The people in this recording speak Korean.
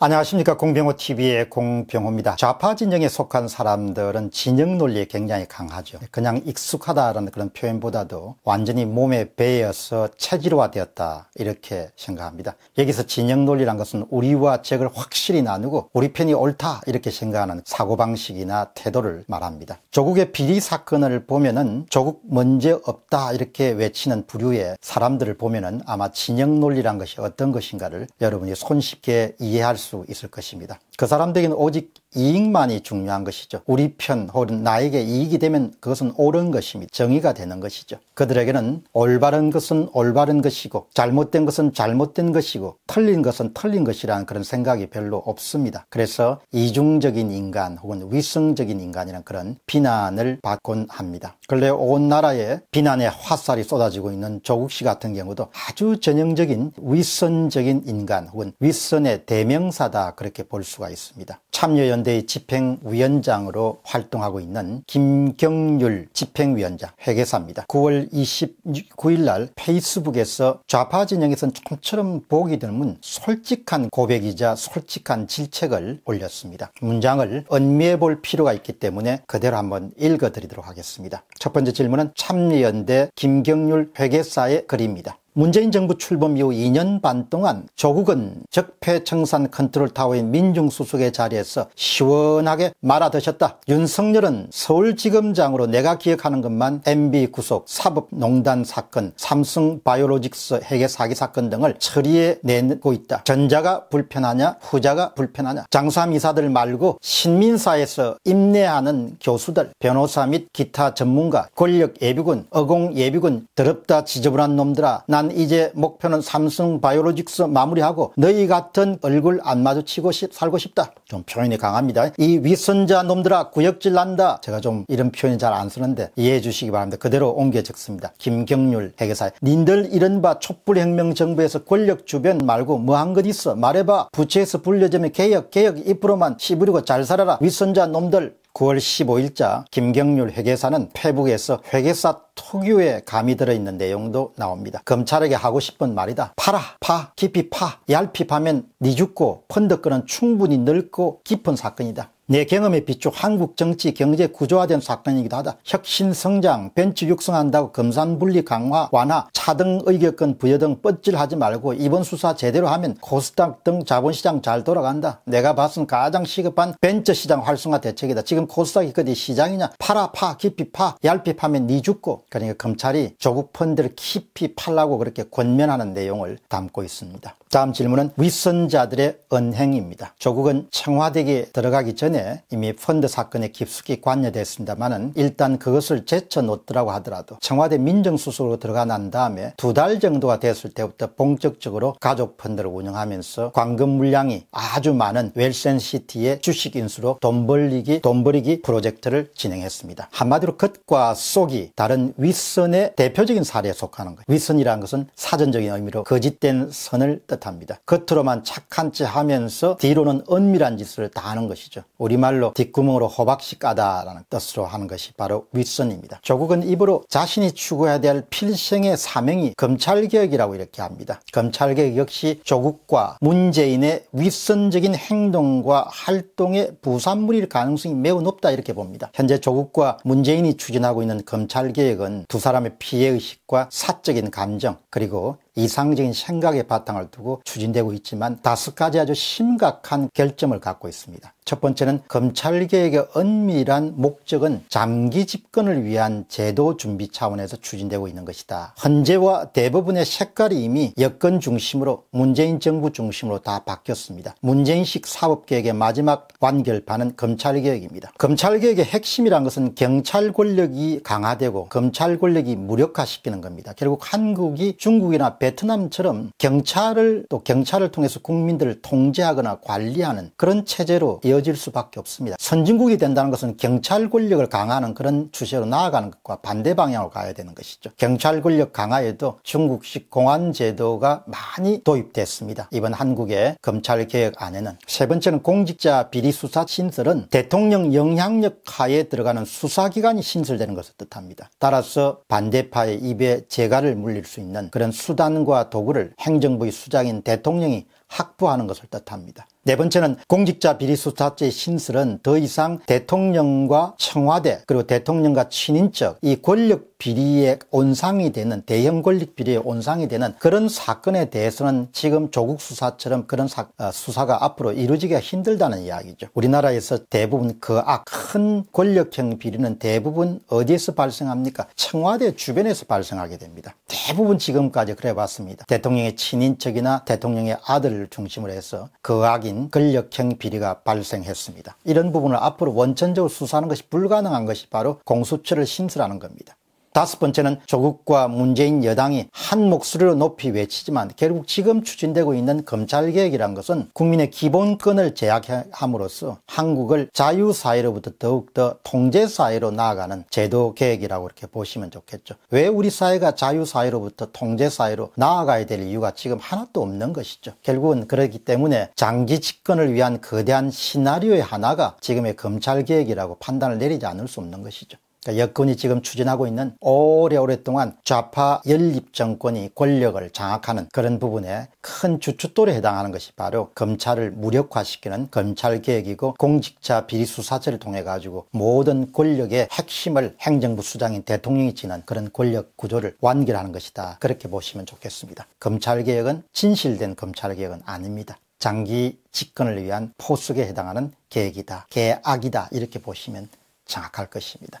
안녕하십니까 공병호TV의 공병호입니다. 좌파 진영에 속한 사람들은 진영 논리에 굉장히 강하죠. 그냥 익숙하다는 그런 표현보다도 완전히 몸에 베여서 체질화되었다 이렇게 생각합니다. 여기서 진영 논리란 것은 우리와 적을 확실히 나누고 우리 편이 옳다 이렇게 생각하는 사고방식이나 태도를 말합니다. 조국의 비리 사건을 보면은 조국 문제 없다 이렇게 외치는 부류의 사람들을 보면은 아마 진영 논리란 것이 어떤 것인가를 여러분이 손쉽게 이해할 수수 있을 것입니다. 그 사람들에게는 오직 이익만이 중요한 것이죠. 우리 편 혹은 나에게 이익이 되면 그것은 옳은 것입니다. 정의가 되는 것이죠. 그들에게는 올바른 것은 올바른 것이고 잘못된 것은 잘못된 것이고 틀린 것은 틀린 것이라는 그런 생각이 별로 없습니다. 그래서 이중적인 인간 혹은 위성적인 인간이라는 그런 비난을 받곤 합니다. 근래 온 나라에 비난의 화살이 쏟아지고 있는 조국 씨 같은 경우도 아주 전형적인 위선적인 인간 혹은 위선의 대명사다 그렇게 볼 수가 있습니다. 참여연 연대의 집행위원장으로 활동하고 있는 김경률 집행위원장 회계사입니다. 9월 29일 날 페이스북에서 좌파 진영에선는 좀처럼 보기 드문 솔직한 고백이자 솔직한 질책을 올렸습니다. 문장을 언미해 볼 필요가 있기 때문에 그대로 한번 읽어드리도록 하겠습니다. 첫 번째 질문은 참여연대 김경률 회계사의 글입니다. 문재인 정부 출범 이후 2년 반 동안 조국은 적폐청산 컨트롤타워인 민중수석의 자리에서 시원하게 말아드셨다. 윤석열은 서울지검장으로 내가 기억하는 것만 MB 구속, 사법농단 사건, 삼성바이오로직스 해의 사기 사건 등을 처리해 내고 있다. 전자가 불편하냐 후자가 불편하냐 장삼 이사들 말고 신민사에서 임내하는 교수들, 변호사 및 기타 전문가, 권력예비군, 어공예비군, 더럽다 지저분한 놈들아 난난 이제 목표는 삼성 바이오로직스 마무리하고 너희 같은 얼굴 안 마주치고 싶, 살고 싶다. 좀 표현이 강합니다. 이 위선자 놈들아 구역질 난다. 제가 좀 이런 표현이 잘 안 쓰는데 이해해 주시기 바랍니다. 그대로 옮겨 적습니다. 김경률 해계사 님들 이른바 촛불혁명 정부에서 권력 주변 말고 뭐한것 있어 말해봐. 부채에서 불려지면 개혁 개혁 입으로만 씨부리고잘 살아라. 위선자 놈들 9월 15일자 김경률 회계사는 페북에서 회계사 특유의 감이 들어있는 내용도 나옵니다. 검찰에게 하고 싶은 말이다. 파라, 파, 깊이 파, 얇피 파면 니 죽고 펀드권은 충분히 넓고 깊은 사건이다. 내 경험에 비추 한국 정치 경제 구조화된 사건이기도 하다. 혁신 성장, 벤치 육성한다고 검산 분리 강화 완화, 차등 의결권 부여 등 뻗질하지 말고 이번 수사 제대로 하면 코스닥 등 자본시장 잘 돌아간다. 내가 봤은 가장 시급한 벤처 시장 활성화 대책이다. 지금 코스닥이 그디 시장이냐? 팔아 파, 깊이 파, 얇게 파면 니 죽고. 그러니까 검찰이 조국 펀드를 깊이 팔라고 그렇게 권면하는 내용을 담고 있습니다. 다음 질문은 윗선자들의 은행입니다 조국은 청와대에 들어가기 전에 이미 펀드 사건에 깊숙이 관여됐습니다만은 일단 그것을 제쳐놓더라고 하더라도 청와대 민정수석으로 들어가 난 다음에 두 달 정도가 됐을 때부터 본격적으로 가족 펀드를 운영하면서 광금 물량이 아주 많은 웰센시티의 주식 인수로 돈 벌리기 돈 벌이기 프로젝트를 진행했습니다. 한마디로 겉과 속이 다른 윗선의 대표적인 사례에 속하는 거예요. 윗선이라는 것은 사전적인 의미로 거짓된 선을 뜻합니다. 못합니다. 겉으로만 착한 짓 하면서 뒤로는 은밀한 짓을 다 하는 것이죠. 우리말로 뒷구멍으로 호박씨 까다라는 뜻으로 하는 것이 바로 윗선입니다. 조국은 입으로 자신이 추구해야 될 필생의 사명이 검찰개혁이라고 이렇게 합니다. 검찰개혁 역시 조국과 문재인의 윗선적인 행동과 활동의 부산물일 가능성이 매우 높다 이렇게 봅니다. 현재 조국과 문재인이 추진하고 있는 검찰개혁은 두 사람의 피해의식과 사적인 감정 그리고 이상적인 생각의 바탕을 두고 추진되고 있지만 다섯 가지 아주 심각한 결점을 갖고 있습니다. 첫 번째는 검찰개혁의 은밀한 목적은 장기 집권을 위한 제도 준비 차원에서 추진되고 있는 것이다. 헌재와 대부분의 색깔이 이미 여권 중심으로 문재인 정부 중심으로 다 바뀌었습니다. 문재인식 사법개혁의 마지막 완결판은 검찰개혁입니다. 검찰개혁의 핵심이란 것은 경찰 권력이 강화되고 검찰 권력이 무력화시키는 겁니다. 결국 한국이 중국이나 베트남처럼 경찰을 또 경찰을 통해서 국민들을 통제하거나 관리하는 그런 체제로 이어질 수밖에 없습니다. 선진국이 된다는 것은 경찰 권력을 강화하는 그런 추세로 나아가는 것과 반대 방향으로 가야 되는 것이죠. 경찰 권력 강화에도 중국식 공안 제도가 많이 도입됐습니다. 이번 한국의 검찰 개혁 안에는 세 번째는 공직자 비리 수사 신설은 대통령 영향력 하에 들어가는 수사기관이 신설되는 것을 뜻합니다. 따라서 반대파의 입에 재갈을 물릴 수 있는 그런 수단과 도구를 행정부의 수장인 대통령이 확보하는 것을 뜻합니다. 네 번째는 공직자 비리 수사죄 신설은 더 이상 대통령과 청와대 그리고 대통령과 친인척 이 권력 비리의 온상이 되는 대형 권력 비리의 온상이 되는 그런 사건에 대해서는 지금 조국 수사처럼 그런 사, 어, 수사가 앞으로 이루어지기가 힘들다는 이야기죠. 우리나라에서 대부분 그악큰 아, 권력형 비리는 대부분 어디에서 발생합니까? 청와대 주변에서 발생하게 됩니다. 대부분 지금까지 그래봤습니다. 대통령의 친인척이나 대통령의 아들 사람들 중심으로 해서 거악인 그 권력형 비리가 발생했습니다. 이런 부분을 앞으로 원천적으로 수사하는 것이 불가능한 것이 바로 공수처를 신설하는 겁니다. 다섯 번째는 조국과 문재인 여당이 한 목소리로 높이 외치지만 결국 지금 추진되고 있는 검찰개혁이란 것은 국민의 기본권을 제약함으로써 한국을 자유사회로부터 더욱더 통제사회로 나아가는 제도개혁이라고 이렇게 보시면 좋겠죠. 왜 우리 사회가 자유사회로부터 통제사회로 나아가야 될 이유가 지금 하나도 없는 것이죠. 결국은 그렇기 때문에 장기 집권을 위한 거대한 시나리오의 하나가 지금의 검찰개혁이라고 판단을 내리지 않을 수 없는 것이죠. 그러니까 여권이 지금 추진하고 있는 오래 오랫동안 좌파 연립 정권이 권력을 장악하는 그런 부분에 큰 주춧돌에 해당하는 것이 바로 검찰을 무력화시키는 검찰개혁이고 공직자 비리수사처를 통해 가지고 모든 권력의 핵심을 행정부 수장인 대통령이 지는 그런 권력 구조를 완결하는 것이다 그렇게 보시면 좋겠습니다 검찰개혁은 진실된 검찰개혁은 아닙니다 장기 집권을 위한 포석에 해당하는 계획이다 계악이다 이렇게 보시면 정확할 것입니다